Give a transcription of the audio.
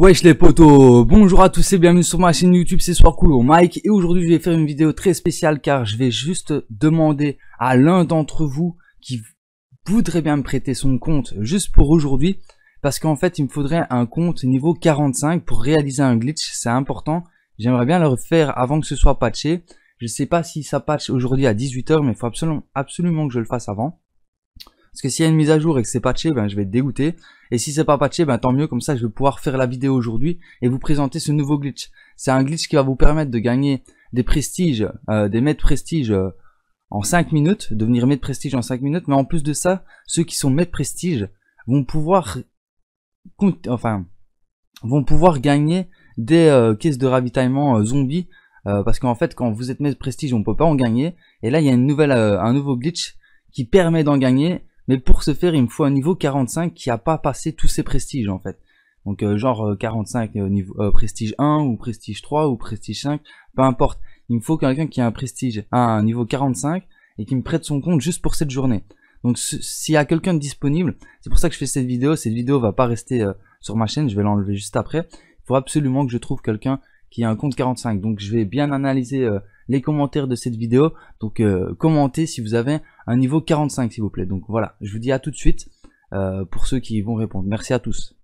Wesh les potos, bonjour à tous et bienvenue sur ma chaîne YouTube, c'est Soir Cool Mike et aujourd'hui je vais faire une vidéo très spéciale car je vais juste demander à l'un d'entre vous qui voudrait bien me prêter son compte juste pour aujourd'hui parce qu'en fait il me faudrait un compte niveau 45 pour réaliser un glitch, c'est important, j'aimerais bien le refaire avant que ce soit patché, je sais pas si ça patche aujourd'hui à 18h mais il faut absolument, absolument que je le fasse avant. Parce que s'il y a une mise à jour et que c'est patché, ben, je vais être dégoûté. Et si c'est pas patché, ben, tant mieux, comme ça, je vais pouvoir faire la vidéo aujourd'hui et vous présenter ce nouveau glitch. C'est un glitch qui va vous permettre de gagner des prestiges, euh, des maîtres prestige euh, en 5 minutes, devenir maître prestige en 5 minutes. Mais en plus de ça, ceux qui sont maîtres prestige vont pouvoir, enfin, vont pouvoir gagner des euh, caisses de ravitaillement zombies parce qu'en fait quand vous êtes maître prestige on peut pas en gagner et là il y a une nouvelle un nouveau glitch qui permet d'en gagner mais pour ce faire, il me faut un niveau 45 qui a pas passé tous ses prestiges en fait. Donc euh, genre 45 euh, euh, niveau prestige 1 ou prestige 3 ou prestige 5, peu importe. Il me faut quelqu'un qui a un prestige à un niveau 45 et qui me prête son compte juste pour cette journée. Donc s'il y a quelqu'un de disponible, c'est pour ça que je fais cette vidéo. Cette vidéo va pas rester sur ma chaîne, je vais l'enlever juste après. Il faut absolument que je trouve quelqu'un qui a un compte 45. Donc je vais bien analyser les commentaires de cette vidéo. Donc euh, commentez si vous avez un niveau 45 s'il vous plaît. Donc voilà, je vous dis à tout de suite euh, pour ceux qui vont répondre. Merci à tous.